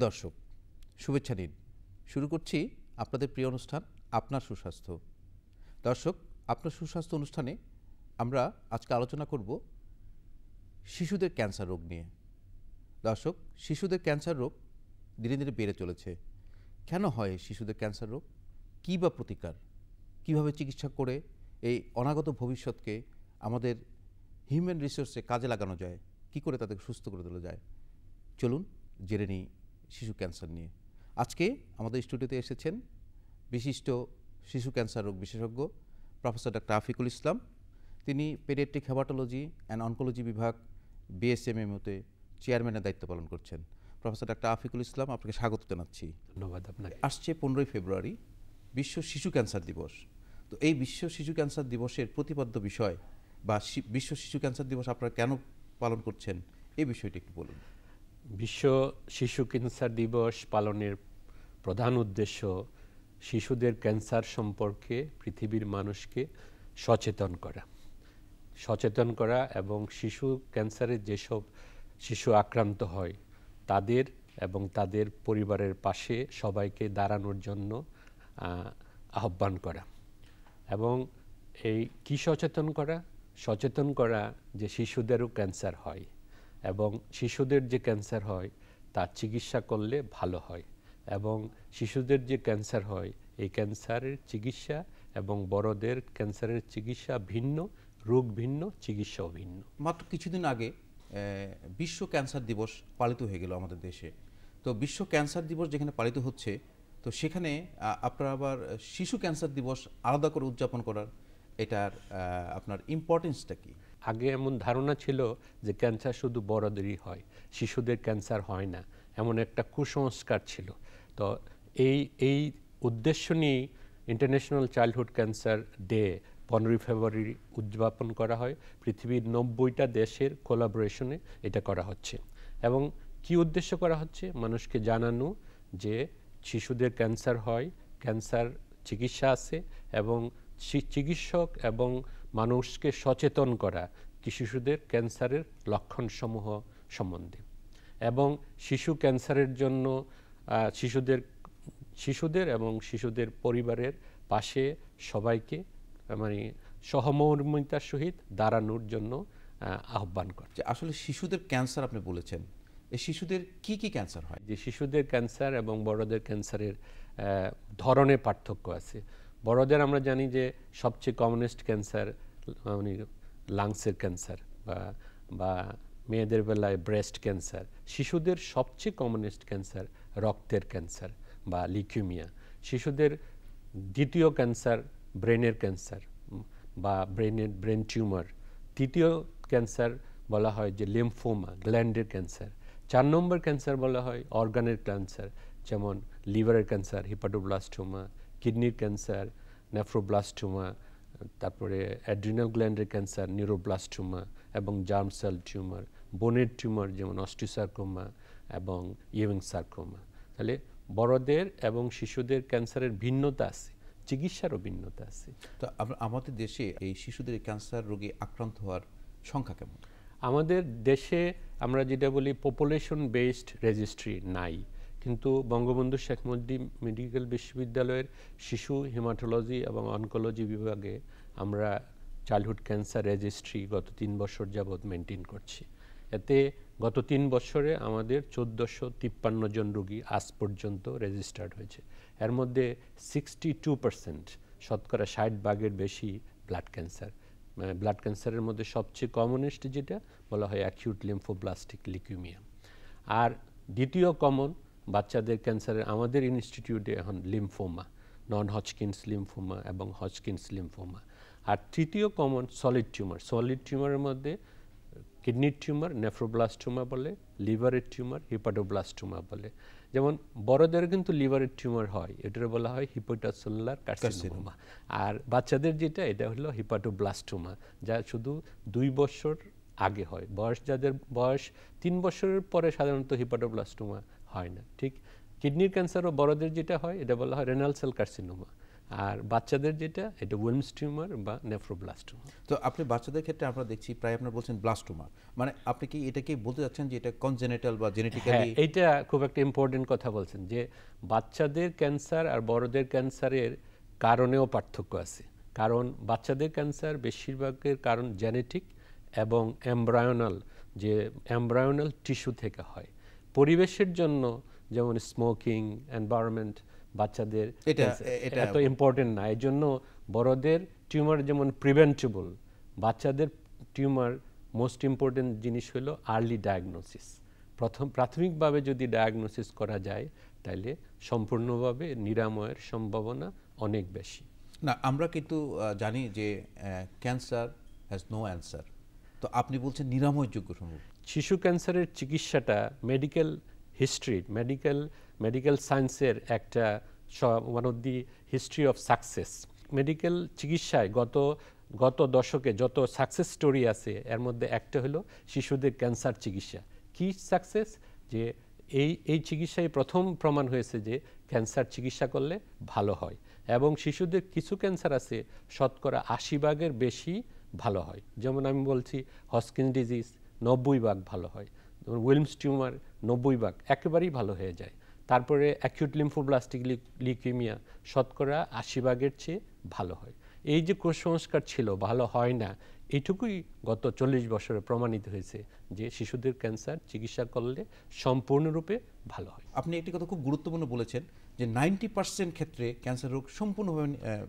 প্রিয় দর্শক শুভেচ্ছা নিন শুরু করছি আপনাদের প্রিয় অনুষ্ঠান আপনার সুস্বাস্থ্য দর্শক আপনার সুস্বাস্থ্য অনুষ্ঠানে আমরা আজকে আলোচনা করব শিশুদের ক্যান্সার রোগ নিয়ে দর্শক শিশুদের ক্যান্সার রোগ ধীরে ধীরে বেড়ে চলেছে কেন হয় শিশুদের ক্যান্সার রোগ কী বা প্রতিকার কীভাবে চিকিৎসা করে এই অনাগত ভবিষ্যৎকে আমাদের হিউম্যান রিসোর্সে কাজে লাগানো যায় কি করে তাদেরকে সুস্থ করে তোলা যায় চলুন জেনে নিই শিশু ক্যান্সার নিয়ে আজকে আমাদের স্টুডিওতে এসেছেন বিশিষ্ট শিশু ক্যান্সার রোগ বিশেষজ্ঞ প্রফেসর ডাক্তার আফিকুল ইসলাম তিনি পেডিয়াট্রিক হেপাটোলজি অ্যান্ড অনকোলজি বিভাগ বিএসএমএমতে চেয়ারম্যানের দায়িত্ব পালন করছেন প্রফেসর ডাক্তার আফিকুল ইসলাম আপনাকে স্বাগত জানাচ্ছি ধন্যবাদ আপনাকে আসছে পনেরোই ফেব্রুয়ারি বিশ্ব শিশু ক্যান্সার দিবস তো এই বিশ্ব শিশু ক্যান্সার দিবসের প্রতিপাদ্য বিষয় বা বিশ্ব শিশু ক্যান্সার দিবস আপনারা কেন পালন করছেন এই বিষয়টি একটু বলুন বিশ্ব শিশু ক্যান্সার দিবস পালনের প্রধান উদ্দেশ্য শিশুদের ক্যান্সার সম্পর্কে পৃথিবীর মানুষকে সচেতন করা সচেতন করা এবং শিশু ক্যান্সারে যেসব শিশু আক্রান্ত হয় তাদের এবং তাদের পরিবারের পাশে সবাইকে দাঁড়ানোর জন্য আহ্বান করা এবং এই কি সচেতন করা সচেতন করা যে শিশুদেরও ক্যান্সার হয় এবং শিশুদের যে ক্যান্সার হয় তার চিকিৎসা করলে ভালো হয় এবং শিশুদের যে ক্যান্সার হয় এই ক্যান্সারের চিকিৎসা এবং বড়দের ক্যান্সারের চিকিৎসা ভিন্ন রোগ ভিন্ন চিকিৎসাও ভিন্ন মাত্র কিছুদিন আগে বিশ্ব ক্যান্সার দিবস পালিত হয়ে গেল আমাদের দেশে তো বিশ্ব ক্যান্সার দিবস যেখানে পালিত হচ্ছে তো সেখানে আপনারা আবার শিশু ক্যান্সার দিবস আলাদা করে উদযাপন করার এটার আপনার ইম্পর্টেন্সটা কী আগে এমন ধারণা ছিল যে ক্যান্সার শুধু বড়দেরই হয় শিশুদের ক্যান্সার হয় না এমন একটা কুসংস্কার ছিল তো এই এই উদ্দেশ্য নিয়েই ইন্টারন্যাশনাল চাইল্ডহুড ক্যান্সার ডে পনেরোই ফেব্রুয়ারি উদযাপন করা হয় পৃথিবীর নব্বইটা দেশের কোলাবোরেশনে এটা করা হচ্ছে এবং কি উদ্দেশ্য করা হচ্ছে মানুষকে জানানো যে শিশুদের ক্যান্সার হয় ক্যান্সার চিকিৎসা আছে এবং চিকিৎসক এবং মানুষকে সচেতন করা শিশুদের ক্যান্সারের লক্ষণসমূহ সম্বন্ধে এবং শিশু ক্যান্সারের জন্য শিশুদের শিশুদের এবং শিশুদের পরিবারের পাশে সবাইকে মানে সহমর্মিতার সহিত দাঁড়ানোর জন্য আহ্বান করে আসলে শিশুদের ক্যান্সার আপনি বলেছেন শিশুদের কি কি ক্যান্সার হয় যে শিশুদের ক্যান্সার এবং বড়দের ক্যান্সারের ধরনের পার্থক্য আছে বড়দের আমরা জানি যে সবচেয়ে কমনেস্ট ক্যান্সার মানে লাংসের ক্যান্সার বা বা মেয়েদের বেলায় ব্রেস্ট ক্যান্সার শিশুদের সবচেয়ে কমনেস্ট ক্যান্সার রক্তের ক্যান্সার বা লিকিউমিয়া শিশুদের দ্বিতীয় ক্যান্সার ব্রেনের ক্যান্সার বা ব্রেনের ব্রেন টিউমার তৃতীয় ক্যান্সার বলা হয় যে লিম্ফোমা গ্ল্যান্ডের ক্যান্সার চার নম্বর ক্যান্সার বলা হয় অর্গানের ক্যান্সার যেমন লিভারের ক্যান্সার হিপাটোব্লাস্টোমা কিডনির ক্যান্সার নেফ্রোব্লাস্টোমা তারপরে অ্যাড্রিনাল গ্ল্যান্ডের ক্যান্সার নিউরোব্লাস্টোমা এবং জার্ম সেল টিউমার বোনের টিউমার যেমন অস্টিসার্কোমা এবং ইয়েভিং সার্কোমা তাহলে বড়দের এবং শিশুদের ক্যান্সারের ভিন্নতা আছে চিকিৎসারও ভিন্নতা আছে তো আমাদের দেশে এই শিশুদের ক্যান্সার রোগে আক্রান্ত হওয়ার সংখ্যা কেমন আমাদের দেশে আমরা যেটা বলি পপুলেশন বেসড রেজিস্ট্রি নাই কিন্তু বঙ্গবন্ধু শেখ মুজিব মেডিকেল বিশ্ববিদ্যালয়ের শিশু হেমাটোলজি এবং অনকোলজি বিভাগে আমরা চাইল্ডহুড ক্যান্সার রেজিস্ট্রি গত তিন বছর যাবৎ মেনটেন করছি এতে গত তিন বছরে আমাদের চোদ্দোশো তিপ্পান্ন জন রুগী আজ পর্যন্ত রেজিস্টার্ড হয়েছে এর মধ্যে সিক্সটি টু পার্সেন্ট শতকরা ষাট বাঘের বেশি ব্লাড ক্যান্সার ব্লাড ক্যান্সারের মধ্যে সবচেয়ে কমনেস্ট যেটা বলা হয় অ্যাকিউট লিম্ফোব্লাস্টিক লিকুইমিয়া আর দ্বিতীয় কমন বাচ্চাদের ক্যান্সারের আমাদের ইনস্টিটিউটে এখন লিমফোমা নন হজকিনস লিমফোমা এবং হজকিনস লিমফোমা আর তৃতীয় কমন সলিড টিউমার সলিড টিউমারের মধ্যে কিডনির টিউমার নেফ্রোব্লাস্টোমা বলে লিভারের টিউমার হিপাটোব্লাস্টোমা বলে যেমন বড়দের কিন্তু লিভারের টিউমার হয় এটার বলা হয় হিপোটাসোলার কার্সিনোমা আর বাচ্চাদের যেটা এটা হলো হিপাটোব্লাস্টোমা যা শুধু দুই বছর আগে হয় বয়স যাদের বয়স তিন বছরের পরে সাধারণত হিপাটোব্লাস্টোমা হয় না ঠিক কিডনির ক্যান্সার ও বড়দের যেটা হয় এটা বলা হয় রেনাল সেল কার্সিনোমা আর বাচ্চাদের যেটা এটা ওয়েমস টিউমার বা নেফ্রোব্লাস্টোমা তো আপনি বাচ্চাদের ক্ষেত্রে আমরা দেখছি প্রায় আপনার বলছেন ব্লাস্টোমা মানে আপনি কি এটাকে বলতে যাচ্ছেন যে এটা কনজেনেটাল বা জেনেটিক্যালি এটা খুব একটা ইম্পর্টেন্ট কথা বলছেন যে বাচ্চাদের ক্যান্সার আর বড়দের ক্যান্সারের কারণেও পার্থক্য আছে কারণ বাচ্চাদের ক্যান্সার বেশিরভাগের কারণ জেনেটিক এবং এমব্রায়োনাল যে এমব্রায়োনাল টিস্যু থেকে হয় পরিবেশের জন্য যেমন স্মোকিং এনভায়রনমেন্ট বাচ্চাদের এটা এত ইম্পর্টেন্ট না এর জন্য বড়দের টিউমার যেমন প্রিভেন্টেবল বাচ্চাদের টিউমার মোস্ট ইম্পর্টেন্ট জিনিস হলো আর্লি ডায়াগনোসিস প্রথম প্রাথমিকভাবে যদি ডায়াগনোসিস করা যায় তাহলে সম্পূর্ণভাবে নিরাময়ের সম্ভাবনা অনেক বেশি না আমরা কিন্তু জানি যে ক্যান্সার হ্যাজ নো অ্যান্সার তো আপনি বলছেন নিরাময়যোগ্য সম্ভব শিশু ক্যান্সারের চিকিৎসাটা মেডিকেল হিস্ট্রি মেডিকেল মেডিকেল সায়েন্সের একটা one of the history of success medical চিকিৎসায় গত গত দশকে যত সাকসেস স্টোরি আছে এর মধ্যে একটা হলো শিশুদের ক্যান্সার চিকিৎসা কি সাকসেস যে এই এই চিকিৎসায় প্রথম প্রমাণ হয়েছে যে ক্যান্সার চিকিৎসা করলে ভালো হয় এবং শিশুদের কিছু ক্যান্সার আছে শতকরা আশি ভাগের বেশি ভালো হয় যেমন আমি বলছি হস্কিন ডিজিজ নব্বই ভাগ ভালো হয় যেমন উইলমস টিউমার নব্বই ভাগ একেবারেই ভালো হয়ে যায় তারপরে অ্যাকিউট লিম্ফোব্লাস্টিক লিকিমিয়া শতকরা আশি ভাগের চেয়ে ভালো হয় এই যে কুসংস্কার ছিল ভালো হয় না এটুকুই গত চল্লিশ বছরে প্রমাণিত হয়েছে যে শিশুদের ক্যান্সার চিকিৎসা করলে সম্পূর্ণরূপে ভালো হয় আপনি একটি কথা খুব গুরুত্বপূর্ণ বলেছেন যে নাইনটি পার্সেন্ট ক্ষেত্রে ক্যান্সার রোগ সম্পূর্ণভাবে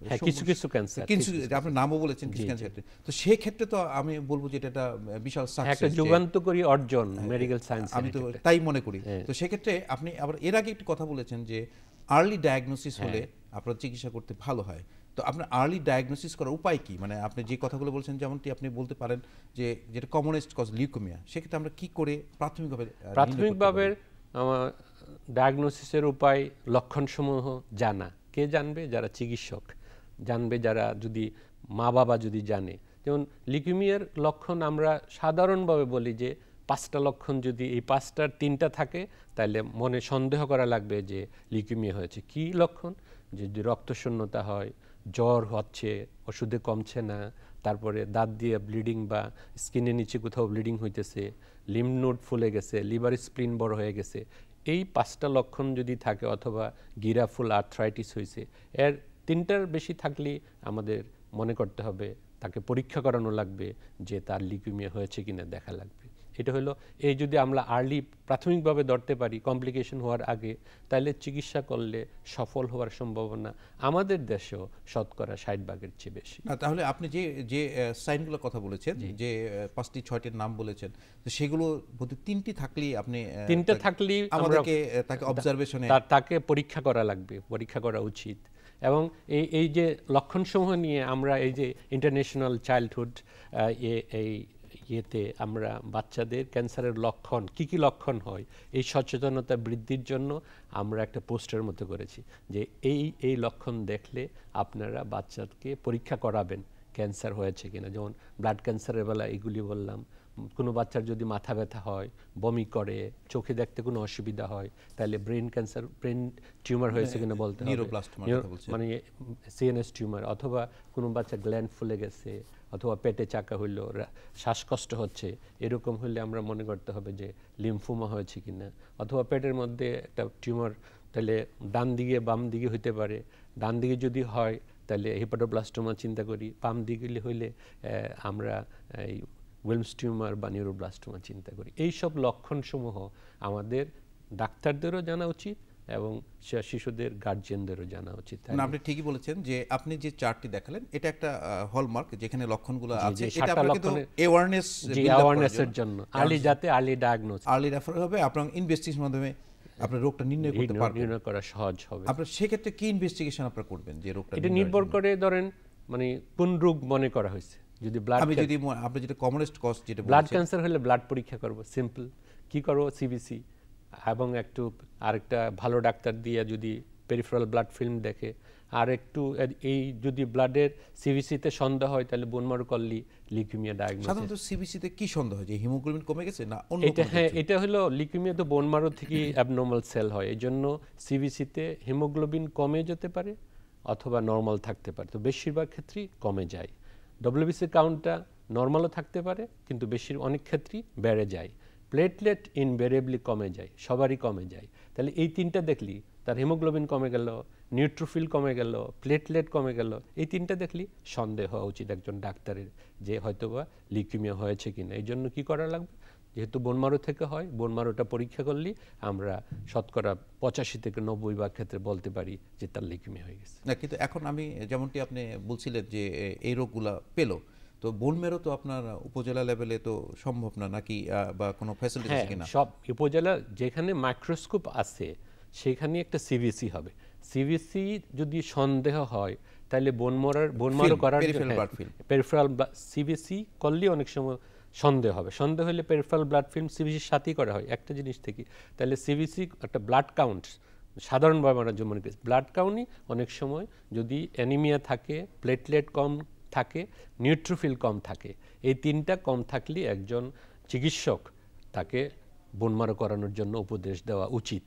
হ্যাঁ, কিছু কিছু ক্যান্সার কিছু আপনার নামও বলেছেন কিছু ক্যান্সার ক্ষেত্রে তো সেই ক্ষেত্রে তো আমি বলবো যে এটা একটা বিশাল হ্যাঁ, একটা যুগান্তকারী অর্জন মেডিকেল হ্যাঁ, সায়েন্স আমি তো তাই মনে করি তো সেক্ষেত্রে আপনি আবার এর আগে একটি কথা বলেছেন যে আর্লি ডায়াগনোসিস হলে আপনার চিকিৎসা করতে ভালো হয় তো আপনার আর্লি ডায়াগনোসিস করার উপায় কি মানে আপনি যে কথাগুলো বলছেন যেমনটি আপনি বলতে পারেন যে যেটা কমনেস্ট কজ লিউকোমিয়া সেক্ষেত্রে আমরা কি করে প্রাথমিকভাবে প্রাথমিকভাবে আমার ডায়াগনোসিসের উপায় লক্ষণসমূহ জানা কে জানবে যারা চিকিৎসক জানবে যারা যদি মা বাবা যদি জানে যেমন লিকিমিয়ার লক্ষণ আমরা সাধারণভাবে বলি যে পাঁচটা লক্ষণ যদি এই পাঁচটার তিনটা থাকে তাহলে মনে সন্দেহ করা লাগবে যে লিকিমিয়া হয়েছে কি লক্ষণ যদি রক্তশূন্যতা হয় জ্বর হচ্ছে ওষুধে কমছে না তারপরে দাঁত দিয়ে ব্লিডিং বা স্কিনের নিচে কোথাও ব্লিডিং হইতেছে লিমনোড ফুলে গেছে লিভার স্প্লিন বড় হয়ে গেছে এই পাঁচটা লক্ষণ যদি থাকে অথবা গিরাফুল আর্থ্রাইটিস হয়েছে এর তিনটার বেশি থাকলে আমাদের মনে করতে হবে তাকে পরীক্ষা করানো লাগবে যে তার লিকিউমিয়া হয়েছে কিনা দেখা লাগবে এটা হলো এই যদি আমরা আর্লি প্রাথমিকভাবে ধরতে পারি কমপ্লিকেশন হওয়ার আগে তাহলে চিকিৎসা করলে সফল হওয়ার সম্ভাবনা আমাদের দেশেও শতকরা ষাট ভাগের চেয়ে বেশি না তাহলে আপনি যে যে সাইনগুলো কথা বলেছেন যে পাঁচটি ছয়টির নাম বলেছেন তো সেগুলো বলতে তিনটি থাকলেই আপনি তিনটে থাকলেই আমাদেরকে তাকে অবজারভেশনে তাকে পরীক্ষা করা লাগবে পরীক্ষা করা উচিত এবং এই এই যে লক্ষণসমূহ নিয়ে আমরা এই যে ইন্টারন্যাশনাল চাইল্ডহুড এই ইয়েতে আমরা বাচ্চাদের ক্যান্সারের লক্ষণ কি কি লক্ষণ হয় এই সচেতনতা বৃদ্ধির জন্য আমরা একটা পোস্টের মতো করেছি যে এই এই লক্ষণ দেখলে আপনারা বাচ্চাকে পরীক্ষা করাবেন ক্যান্সার হয়েছে কিনা যেমন ব্লাড ক্যান্সারের বেলা এগুলি বললাম কোনো বাচ্চার যদি মাথা ব্যথা হয় বমি করে চোখে দেখতে কোনো অসুবিধা হয় তাহলে ব্রেন ক্যান্সার ব্রেন টিউমার হয়েছে কিনা বলতে মানে সিএনএস টিউমার অথবা কোনো বাচ্চা গ্ল্যান্ড ফুলে গেছে অথবা পেটে চাকা হইল শ্বাসকষ্ট হচ্ছে এরকম হলে আমরা মনে করতে হবে যে লিম্ফুমা হয়েছে কি না অথবা পেটের মধ্যে একটা টিউমার তাহলে ডান দিকে বাম দিকে হইতে পারে ডান দিকে যদি হয় তাহলে হেপাটোব্লাস্টোমা চিন্তা করি বাম দিকে হইলে আমরা এই উইলমস টিউমার বা নিউরোব্লাস্টোমা চিন্তা করি এইসব লক্ষণসমূহ আমাদের ডাক্তারদেরও জানা উচিত এবং শিশুদের গার্জিয়ানদেরও জানা উচিত না আপনি ঠিকই বলেছেন যে আপনি যে চার্টটি দেখালেন এটা একটা হলমার্ক যেখানে লক্ষণগুলো আছে এটা আপনাকে তো অ্যাওয়ারনেস অ্যাওয়ারনেসের জন্য আর্লি যাতে আর্লি ডায়াগনোস আর্লি রেফার হবে আপনার ইনভেস্টিগেশন মাধ্যমে আপনার রোগটা নির্ণয় করতে পারবেন নির্ণয় করা সহজ হবে আপনার সেক্ষেত্রে কি ইনভেস্টিগেশন আপনারা করবেন যে রোগটা এটা নির্ভর করে ধরেন মানে কোন রোগ মনে করা হয়েছে যদি ব্লাড আমি যদি আপনি যেটা কমনেস্ট কস্ট যেটা ব্লাড ক্যান্সার হলে ব্লাড পরীক্ষা করব সিম্পল কি করব সিবিসি এবং একটু আরেকটা ভালো ডাক্তার দিয়ে যদি পেরিফেরাল ব্লাড ফিল্ম দেখে আর একটু এই যদি ব্লাডের সিবিসিতে সন্দেহ হয় তাহলে বোনমারো কল্লি লিকিমিয়া ডায়াগনোসিস সাধারণত সিবিসিতে কি সন্দেহ হয় যে হিমোগ্লোবিন কমে গেছে না অন্য এটা হ্যাঁ এটা হলো লিকিমিয়া তো বোনমারো থেকে অ্যাবনর্মাল সেল হয় এই জন্য সিবিসিতে হিমোগ্লোবিন কমে যেতে পারে অথবা নর্মাল থাকতে পারে তো বেশিরভাগ ক্ষেত্রেই কমে যায় ডব্লিউবিসি কাউন্টটা নর্মালও থাকতে পারে কিন্তু বেশির অনেক ক্ষেত্রেই বেড়ে যায় প্লেটলেট ইনভেরিয়েবলি কমে যায় সবারই কমে যায় তাহলে এই তিনটা দেখলি তার হিমোগ্লোবিন কমে গেল নিউট্রোফিল কমে গেল প্লেটলেট কমে গেল এই তিনটা দেখলি সন্দেহ হওয়া উচিত একজন ডাক্তারের যে হয়তোবা লিকিমিয়া হয়েছে কিনা এই জন্য কী করা লাগবে যেহেতু বোনমারো থেকে হয় বোনমারোটা পরীক্ষা করলে আমরা শতকরা পঁচাশি থেকে নব্বই বা ক্ষেত্রে বলতে পারি যে তার লিকিমিয়া হয়ে গেছে না কিন্তু এখন আমি যেমনটি আপনি বলছিলেন যে এই রোগগুলা পেলো তো বোন মেরো তো আপনার উপজেলা লেভেলে তো সম্ভব না নাকি বা কোনো ফ্যাসিলিটি আছে হ্যাঁ, কিনা সব উপজেলা যেখানে মাইক্রোস্কোপ আছে সেখানে একটা সিভিসি হবে সিভিসি যদি সন্দেহ হয় তাহলে বোন মরার বোন মারো করার পেরিফেরাল সিভিসি করলে অনেক সময় সন্দেহ হবে সন্দেহ হলে পেরিফেরাল ব্লাড ফিল্ম সিবিসির সাথেই করা হয় একটা জিনিস থেকে তাহলে সিভিসি একটা ব্লাড কাউন্ট সাধারণভাবে আমরা যেমন ব্লাড কাউন্টই অনেক সময় যদি অ্যানিমিয়া থাকে প্লেটলেট কম থাকে নিউট্রোফিল কম থাকে এই তিনটা কম থাকলে একজন চিকিৎসক তাকে বনমারো করানোর জন্য উপদেশ দেওয়া উচিত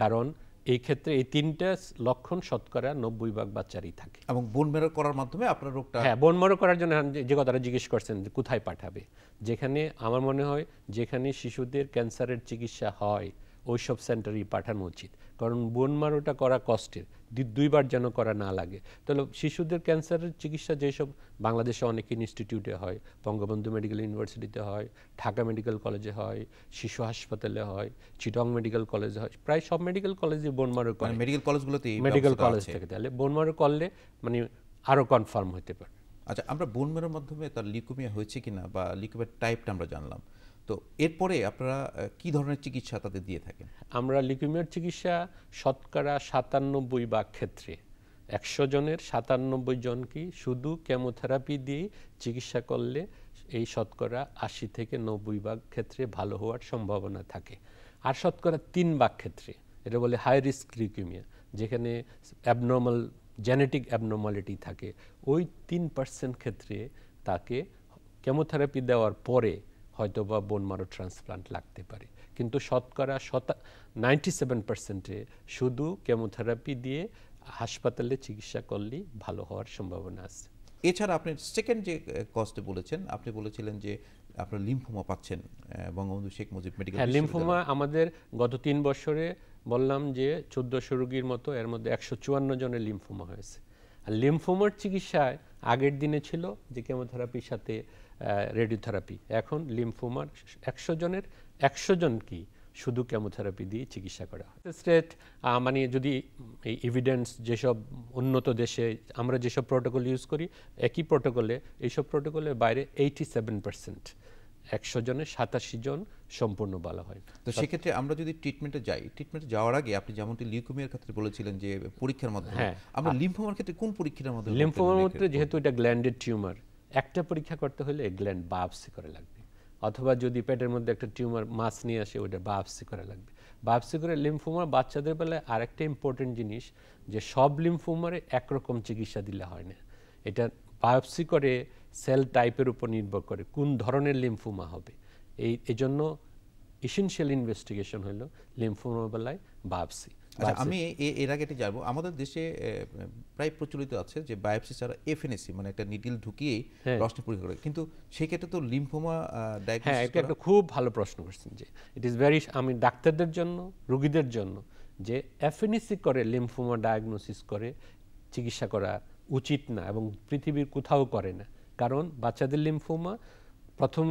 কারণ এই ক্ষেত্রে এই তিনটা লক্ষণ শতকরা নব্বই ভাগ বাচ্চারই থাকে এবং বোন মেরো করার মাধ্যমে আপনার রোগটা হ্যাঁ বোন মেরো করার জন্য যে কথাটা জিজ্ঞেস করছেন কোথায় পাঠাবে যেখানে আমার মনে হয় যেখানে শিশুদের ক্যান্সারের চিকিৎসা হয় ওই সব সেন্টারেই পাঠানো উচিত কারণ বোন মারোটা করা কষ্টের দুইবার যেন করা না লাগে তাহলে শিশুদের ক্যান্সারের চিকিৎসা যেসব বাংলাদেশে অনেক ইনস্টিটিউটে হয় বঙ্গবন্ধু মেডিকেল ইউনিভার্সিটিতে হয় ঢাকা মেডিকেল কলেজে হয় শিশু হাসপাতালে হয় চিটং মেডিকেল কলেজে হয় প্রায় সব মেডিকেল কলেজে বোনমারো করে মানে মেডিকেল কলেজগুলোতে মেডিকেল কলেজ থেকে তাহলে বোনমারো করলে মানে আরও কনফার্ম হতে পারে আচ্ছা আমরা বোনমারোর মাধ্যমে তার লিকুমিয়া হয়েছে কিনা বা লিকুমিয়ার টাইপটা আমরা জানলাম তো এরপরে আপনারা কি ধরনের চিকিৎসা তাদের দিয়ে থাকেন আমরা লিকুইমিয়ার চিকিৎসা শতকরা সাতানব্বই বা ক্ষেত্রে একশো জনের সাতানব্বই জনকে শুধু কেমোথেরাপি দিয়ে চিকিৎসা করলে এই শতকরা আশি থেকে নব্বই ভাগ ক্ষেত্রে ভালো হওয়ার সম্ভাবনা থাকে আর শতকরা তিন ভাগ ক্ষেত্রে এটা বলে হাই রিস্ক লিকিউমিয়া যেখানে অ্যাবনর্মাল জেনেটিক অ্যাবনর্মালিটি থাকে ওই তিন পার্সেন্ট ক্ষেত্রে তাকে কেমোথেরাপি দেওয়ার পরে হয়তোবা বোন মারো ট্রান্সপ্লান্ট লাগতে পারে কিন্তু শতকরা শতা নাইনটি সেভেন পার্সেন্টে শুধু কেমোথেরাপি দিয়ে হাসপাতালে চিকিৎসা করলেই ভালো হওয়ার সম্ভাবনা আছে এছাড়া আপনি সেকেন্ড যে কস্টে বলেছেন আপনি বলেছিলেন যে আপনার লিম্ফোমা পাচ্ছেন বঙ্গবন্ধু শেখ মুজিব মেডিকেল হ্যাঁ লিম্ফোমা আমাদের গত তিন বছরে বললাম যে চোদ্দোশো রুগীর মতো এর মধ্যে একশো চুয়ান্ন জনের লিম্ফোমা হয়েছে আর লিম্ফোমার চিকিৎসায় আগের দিনে ছিল যে কেমোথেরাপির সাথে রেডিওথেরাপি এখন লিমফোমার একশো জনের একশো কি শুধু কেমোথেরাপি দিয়ে চিকিৎসা করা হয় মানে যদি এই ইভিডেন্স যেসব উন্নত দেশে আমরা যেসব প্রোটোকল ইউজ করি একই প্রোটোকলে এইসব প্রোটোকলের বাইরে এইটি সেভেন পার্সেন্ট একশো জনের সাতাশি জন সম্পূর্ণ বলা হয় তো সেক্ষেত্রে আমরা যদি ট্রিটমেন্টে যাই ট্রিটমেন্টে যাওয়ার আগে আপনি যেমনটি লিউকোমিয়ার ক্ষেত্রে বলেছিলেন যে পরীক্ষার মাধ্যমে হ্যাঁ। আমরা লিম্ফোমার ক্ষেত্রে কোন পরীক্ষার মাধ্যমে লিম্ফোমার ক্ষেত্রে যেহেতু এটা গ্ল্যান্ডেড টিউমার একটা পরীক্ষা করতে হলে গ্ল্যান্ড বাপসি করে লাগবে অথবা যদি পেটের মধ্যে একটা টিউমার মাস নিয়ে আসে ওইটা বাপসি করা লাগবে বাপসি করে লিম্ফোমা বাচ্চাদের বেলায় আরেকটা ইম্পর্টেন্ট জিনিস যে সব লিম্ফোমারে একরকম চিকিৎসা দিলে হয় না এটা বায়োপসি করে সেল টাইপের উপর নির্ভর করে কোন ধরনের লিম্ফোমা হবে এই এজন্য এসেনশিয়াল ইনভেস্টিগেশন হলো লিম্ফোমা বেলায় বায়োপসি আচ্ছা আমি এর আগে এটা জানবো আমাদের দেশে প্রায় প্রচলিত আছে যে বায়োপসি ছাড়া এফএনএসি মানে একটা নিডিল ঢুকিয়ে হ্যাঁ। প্রশ্ন পরীক্ষা করে কিন্তু সেক্ষেত্রে তো লিম্ফোমা হ্যাঁ, ডায়াগনোসিস একটা খুব ভালো প্রশ্ন করছেন যে ইট ইজ ভেরি আমি ডাক্তারদের জন্য রোগীদের জন্য যে এফএনএসি করে লিম্ফোমা ডায়াগনোসিস করে চিকিৎসা করা উচিত না এবং পৃথিবীর কোথাও করে না কারণ বাচ্চাদের লিম্ফোমা প্রথম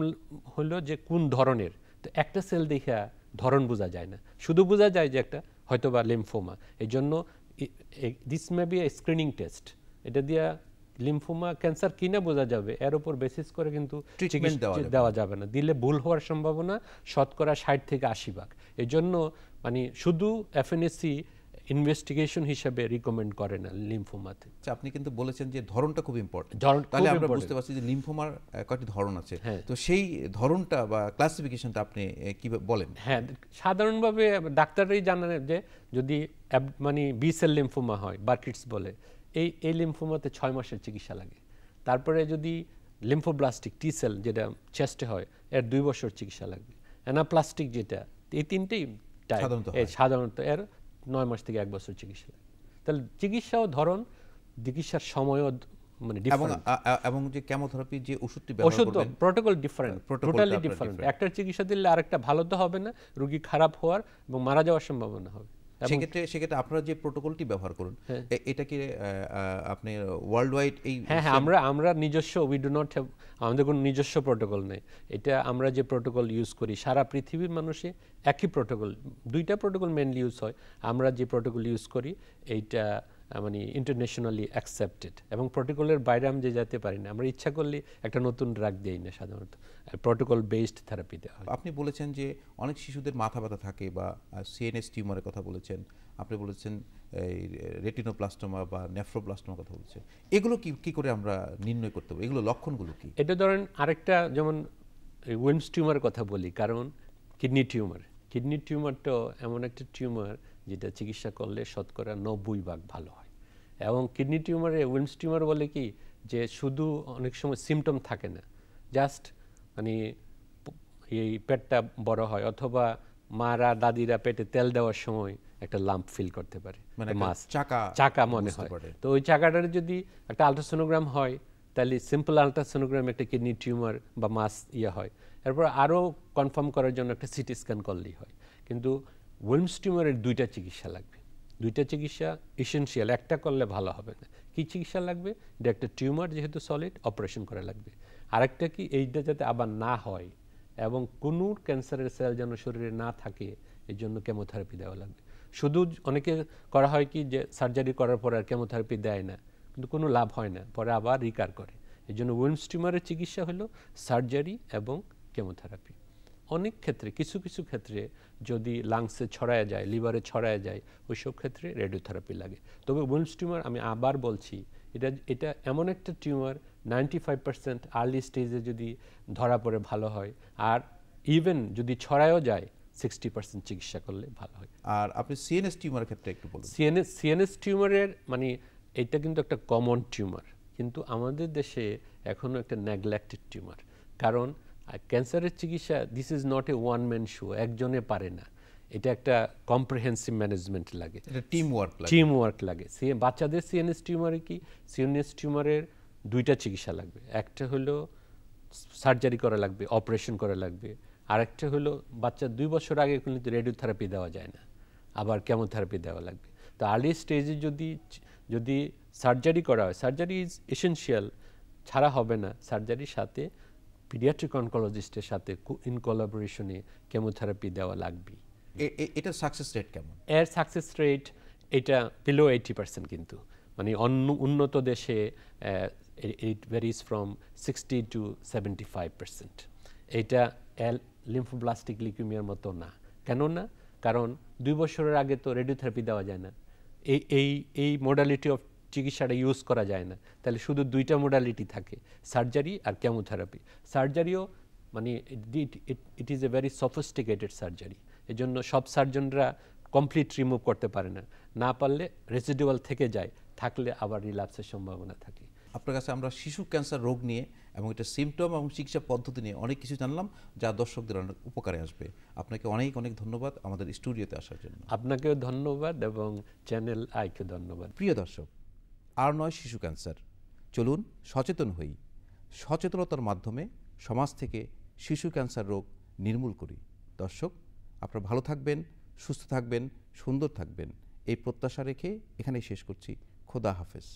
হলো যে কোন ধরনের তো একটা সেল দেখা ধরন বোঝা যায় না শুধু বোঝা যায় যে একটা হয়তো বা লিমফোমা এই জন্য this may be a screening test এটা দিয়া লিমফোমা ক্যান্সার কিনা বোঝা যাবে এর উপর বেসিস করে কিন্তু দেওয়া যাবে না দিলে ভুল হওয়ার সম্ভাবনা শতকরা ষাট থেকে আশি ভাগ এজন্য মানে শুধু এফএনএসি ইনভেস্টিগেশন হিসেবে রিকমেন্ড করে না লিম্ফোমাতে আচ্ছা আপনি কিন্তু বলেছেন যে ধরনটা খুব ইম্পর্টেন্ট তাহলে আমরা বুঝতে পারছি যে লিম্ফোমার কয়টি ধরন আছে হ্যাঁ। তো সেই ধরনটা বা ক্লাসিফিকেশনটা আপনি কি বলেন হ্যাঁ সাধারণভাবে ডাক্তাররাই জানেন যে যদি মানে বি সেল লিম্ফোমা হয় বার্কিটস বলে এই এই লিম্ফোমাতে ছয় মাসের চিকিৎসা লাগে তারপরে যদি লিম্ফোব্লাস্টিক টি সেল যেটা চেস্টে হয় এর দুই বছর চিকিৎসা লাগবে অ্যানাপ্লাস্টিক যেটা এই তিনটেই সাধারণত এর নয় মাস থেকে এক বছর চিকিৎসা তাহলে চিকিৎসাও ধরন চিকিৎসার সময়ও মানে এবং যে কেমোথেরাপি যে ওষুধটি ওষুধ প্রোটোকল ডিফারেন্ট টোটালি ডিফারেন্ট একটা চিকিৎসা দিলে আরেকটা ভালো তো হবে না রোগী খারাপ হওয়ার এবং মারা যাওয়ার সম্ভাবনা হবে সেক্ষেত্রে সেক্ষেত্রে আপনারা যে প্রোটোকলটি ব্যবহার করুন হ্যাঁ। এটা কি আপনি ওয়ার্ল্ড ওয়াইড এই হ্যাঁ হ্যাঁ আমরা আমরা নিজস্ব উই ডু নট হ্যাভ আমাদের কোনো নিজস্ব প্রোটোকল নেই এটা আমরা যে প্রোটোকল ইউজ করি সারা পৃথিবীর মানুষে একই প্রোটোকল দুইটা প্রোটোকল মেনলি ইউজ হয় আমরা যে প্রোটোকল ইউজ করি এইটা মানে ইন্টারন্যাশনালি অ্যাকসেপ্টেড এবং প্রোটোকলের বাইরে আমি যে যেতে পারি না আমরা ইচ্ছা করলে একটা নতুন ড্রাগ দিই না সাধারণত প্রোটোকল বেসড থেরাপি দেওয়া আপনি বলেছেন যে অনেক শিশুদের মাথা ব্যথা থাকে বা সিএনএস টিউমারের কথা বলেছেন আপনি বলেছেন এই রেটিনোপ্লাস্টোমা বা নেফ্রোপ্লাস্টোমার কথা বলছেন এগুলো কি কী করে আমরা নির্ণয় করতে পারি এগুলো লক্ষণগুলো কি এটা ধরেন আরেকটা যেমন উইমস টিউমারের কথা বলি কারণ কিডনি টিউমার কিডনি তো এমন একটা টিউমার যেটা চিকিৎসা করলে শতকরা নব্বই ভাগ ভালো হয় এবং কিডনি টিউমারে উইমস টিউমার বলে কি যে শুধু অনেক সময় সিমটম থাকে না জাস্ট মানে এই পেটটা বড় হয় অথবা মারা দাদিরা পেটে তেল দেওয়ার সময় একটা লাম্প ফিল করতে পারে মাছ মানে চাকা চাকা মনে হয় তো ওই চাকাটার যদি একটা আলট্রাসোনোগ্রাম হয় তাহলে সিম্পল আলট্রাসোনোগ্রাম একটা কিডনি টিউমার বা মাস ইয়ে হয় এরপর আরও কনফার্ম করার জন্য একটা সিটি স্ক্যান করলেই হয় কিন্তু ওয়েলমস টিউমারের দুইটা চিকিৎসা লাগবে দুইটা চিকিৎসা এসেন্সিয়াল একটা করলে ভালো হবে না কী চিকিৎসা লাগবে এটা একটা টিউমার যেহেতু সলিড অপারেশন করা লাগবে আরেকটা কি এইটা যাতে আবার না হয় এবং কোনো ক্যান্সারের সেল যেন শরীরে না থাকে এর জন্য কেমোথেরাপি দেওয়া লাগবে শুধু অনেকে করা হয় কি যে সার্জারি করার পর আর কেমোথেরাপি দেয় না কিন্তু কোনো লাভ হয় না পরে আবার রিকার করে এর জন্য ওয়েলমস টিউমারের চিকিৎসা হলো সার্জারি এবং কেমোথেরাপি অনেক ক্ষেত্রে কিছু কিছু ক্ষেত্রে যদি লাংসে ছড়ায় যায় লিভারে ছড়ায় যায় ওইসব ক্ষেত্রে রেডিওথেরাপি লাগে তবে উইলস টিউমার আমি আবার বলছি এটা এটা এমন একটা tumour ninety five percent early স্টেজে যদি ধরা পড়ে ভালো হয় আর ইভেন যদি ছড়ায়ও যায় সিক্সটি পার্সেন্ট চিকিৎসা করলে ভালো হয় আর আপনি সিএনএস টিউমার ক্ষেত্রে একটু বলুন সিএনএস সিএনএস টিউমারের মানে এটা কিন্তু একটা কমন টিউমার কিন্তু আমাদের দেশে এখনও একটা নেগলেক্টেড টিউমার কারণ আর ক্যান্সারের চিকিৎসা this is not a one man show একজনে পারে না এটা একটা কম্প্রিহেন্সিভ ম্যানেজমেন্ট লাগে টিম ওয়ার্ক টিম ওয়ার্ক লাগে সি বাচ্চাদের সিএনএস টিউমারে কি সিএনএস টিউমারের দুইটা চিকিৎসা লাগবে একটা হলো সার্জারি করা লাগবে অপারেশন করা লাগবে আর একটা হলো বাচ্চা দুই বছর আগে কিন্তু রেডিওথেরাপি দেওয়া যায় না আবার কেমোথেরাপি দেওয়া লাগবে তো আর্লি স্টেজে যদি যদি সার্জারি করা হয় সার্জারি ইজ এসেনশিয়াল ছাড়া হবে না সার্জারির সাথে পিডিয়াট্রিক অনকোলজিস্টের সাথে ইন কোলাবোরেশনে কেমোথেরাপি দেওয়া লাগবে এটা সাকসেস রেট কেমন এর সাকসেস রেট এটা বিলো এইটি পার্সেন্ট কিন্তু মানে অন্য উন্নত দেশে it varies from sixty to seventy five percent এটা এল লিম্ফোব্লাস্টিক লিকুমিয়ার মতো না কেন না কারণ দুই বছরের আগে তো রেডিওথেরাপি দেওয়া যায় না এই এই এই মডালিটি অফ চিকিৎসাটা ইউজ করা যায় না তাহলে শুধু দুইটা মোডালিটি থাকে সার্জারি আর কেমোথেরাপি সার্জারিও মানে it is a very sophisticated surgery এজন্য সব সার্জনরা কমপ্লিট রিমুভ করতে পারে না না পারলে রেসিডুয়াল থেকে যায় থাকলে আবার রিলাপসের সম্ভাবনা থাকে আপনার কাছে আমরা শিশু ক্যান্সার রোগ নিয়ে এবং এটা সিমটম এবং চিকিৎসা পদ্ধতি নিয়ে অনেক কিছু জানলাম যা দর্শকদের অনেক উপকারে আসবে আপনাকে অনেক অনেক ধন্যবাদ আমাদের স্টুডিওতে আসার জন্য আপনাকেও ধন্যবাদ এবং চ্যানেল আইকে ধন্যবাদ প্রিয় দর্শক আর নয় শিশু ক্যান্সার চলুন সচেতন হই সচেতনতার মাধ্যমে সমাজ থেকে শিশু ক্যান্সার রোগ নির্মূল করি দর্শক আপনারা ভালো থাকবেন সুস্থ থাকবেন সুন্দর থাকবেন এই প্রত্যাশা রেখে এখানেই শেষ করছি খোদা হাফেজ